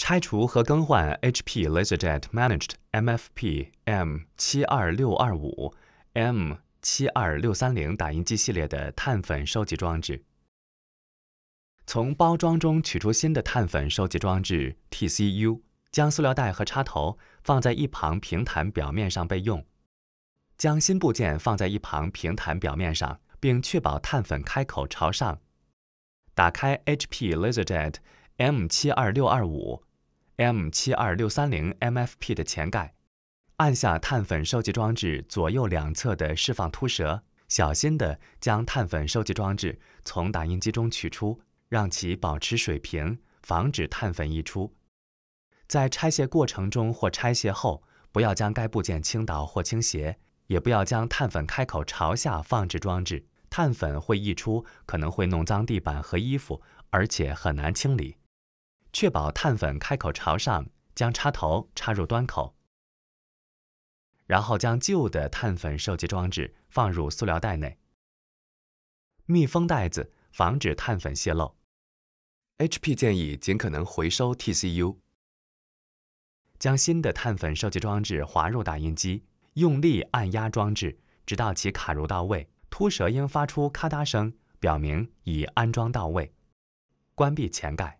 拆除和更换 HP LaserJet Managed MFP M 七二六二五 M 七二六三零打印机系列的碳粉收集装置。从包装中取出新的碳粉收集装置 TCU，将塑料袋和插头放在一旁平坦表面上备用。将新部件放在一旁平坦表面上，并确保碳粉开口朝上。打开 HP LaserJet M 七二六二五。M 七二六三零 MFP 的前盖，按下碳粉收集装置左右两侧的释放凸舌，小心地将碳粉收集装置从打印机中取出，让其保持水平，防止碳粉溢出。在拆卸过程中或拆卸后，不要将该部件倾倒或倾斜，也不要将碳粉开口朝下放置装置，碳粉会溢出，可能会弄脏地板和衣服，而且很难清理。确保碳粉开口朝上，将插头插入端口，然后将旧的碳粉收集装置放入塑料袋内，密封袋子，防止碳粉泄漏。HP 建议尽可能回收 TCU。将新的碳粉收集装置滑入打印机，用力按压装置，直到其卡入到位，凸舌应发出咔嗒声，表明已安装到位。关闭前盖。